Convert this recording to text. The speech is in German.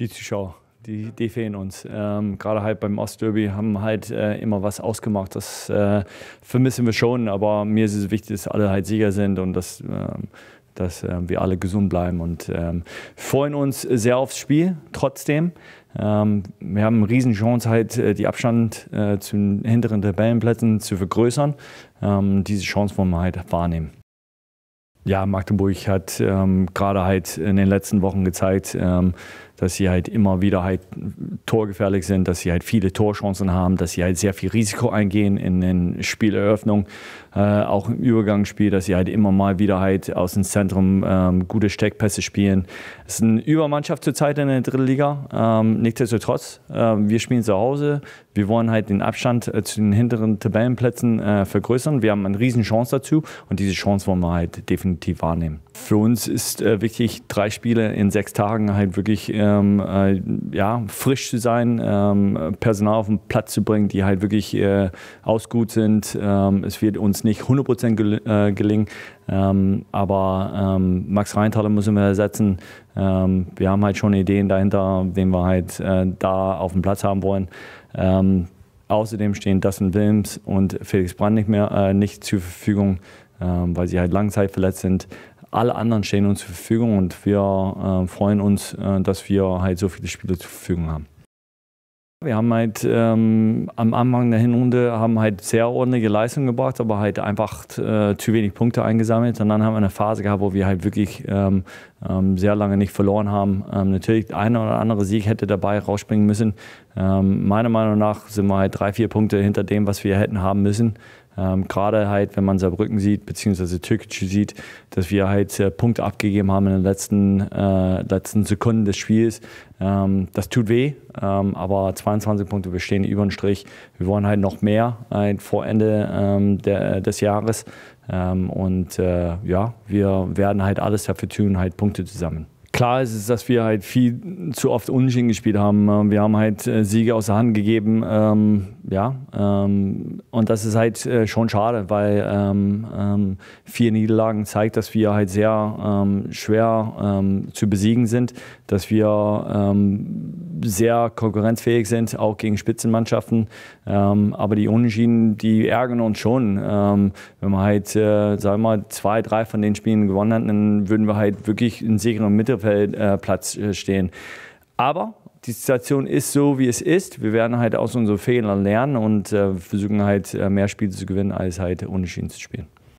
die Zuschauer. Die, die fehlen uns. Ähm, Gerade halt beim Ostderby haben halt äh, immer was ausgemacht. Das äh, vermissen wir schon, aber mir ist es wichtig, dass alle halt Sieger sind und dass, ähm, dass äh, wir alle gesund bleiben. Und ähm, freuen uns sehr aufs Spiel trotzdem. Ähm, wir haben eine Riesenchance, halt äh, die Abstand äh, zu den hinteren Tabellenplätzen zu vergrößern. Ähm, diese Chance wollen wir halt wahrnehmen. Ja, Magdeburg hat ähm, gerade halt in den letzten Wochen gezeigt, ähm, dass sie halt immer wieder halt torgefährlich sind, dass sie halt viele Torchancen haben, dass sie halt sehr viel Risiko eingehen in den Spieleröffnungen, äh, auch im Übergangsspiel, dass sie halt immer mal wieder halt aus dem Zentrum ähm, gute Steckpässe spielen. Es ist eine Übermannschaft zurzeit in der dritten Liga. Ähm, nichtsdestotrotz, äh, wir spielen zu Hause. Wir wollen halt den Abstand äh, zu den hinteren Tabellenplätzen äh, vergrößern. Wir haben eine Riesenchance dazu und diese Chance wollen wir halt definitiv wahrnehmen für uns ist äh, wirklich drei Spiele in sechs Tagen halt wirklich ähm, äh, ja, frisch zu sein, ähm, Personal auf den Platz zu bringen, die halt wirklich äh, ausgut sind. Ähm, es wird uns nicht 100% gel äh, gelingen, ähm, aber ähm, Max Reintaler müssen wir ersetzen. Ähm, wir haben halt schon Ideen dahinter, wen wir halt äh, da auf dem Platz haben wollen. außerdem stehen Dustin Wilms und Felix Brand nicht mehr äh, nicht zur Verfügung, weil sie halt langzeitverletzt sind alle anderen stehen uns zur Verfügung und wir äh, freuen uns, äh, dass wir halt so viele Spieler zur Verfügung haben. Wir haben halt ähm, am Anfang der Hinrunde haben halt sehr ordentliche Leistungen gebracht, aber halt einfach äh, zu wenig Punkte eingesammelt. Und dann haben wir eine Phase gehabt, wo wir halt wirklich ähm, ähm, sehr lange nicht verloren haben. Ähm, natürlich ein oder andere Sieg hätte dabei rausspringen müssen. Ähm, meiner Meinung nach sind wir halt drei, vier Punkte hinter dem, was wir hätten haben müssen. Ähm, Gerade halt, wenn man Saarbrücken sieht, beziehungsweise Türkgücü sieht, dass wir halt äh, Punkte abgegeben haben in den letzten, äh, letzten Sekunden des Spiels. Ähm, das tut weh, ähm, aber 22 Punkte, wir stehen über den Strich. Wir wollen halt noch mehr halt vor Ende ähm, der, äh, des Jahres. Ähm, und äh, ja, wir werden halt alles dafür tun, halt Punkte zu sammeln klar ist, ist, dass wir halt viel zu oft Unentschieden gespielt haben. Ähm, wir haben halt äh, Siege aus der Hand gegeben. Ähm, ja, ähm, und das ist halt äh, schon schade, weil ähm, ähm, vier Niederlagen zeigt, dass wir halt sehr ähm, schwer zu besiegen sind, dass wir sehr konkurrenzfähig sind, auch gegen Spitzenmannschaften. aber die Unentschieden, die ärgern uns schon. wenn wir halt, äh, sagen wir mal, zwei, drei von den Spielen gewonnen hätten, dann würden wir halt wirklich einen sicheren Mittelfeld Tabellenplatz äh, äh, stehen. Aber die Situation ist so, wie es ist. Wir werden halt aus unseren Fehlern lernen und äh, versuchen halt mehr Spiele zu gewinnen, als halt ohne Schienen zu spielen.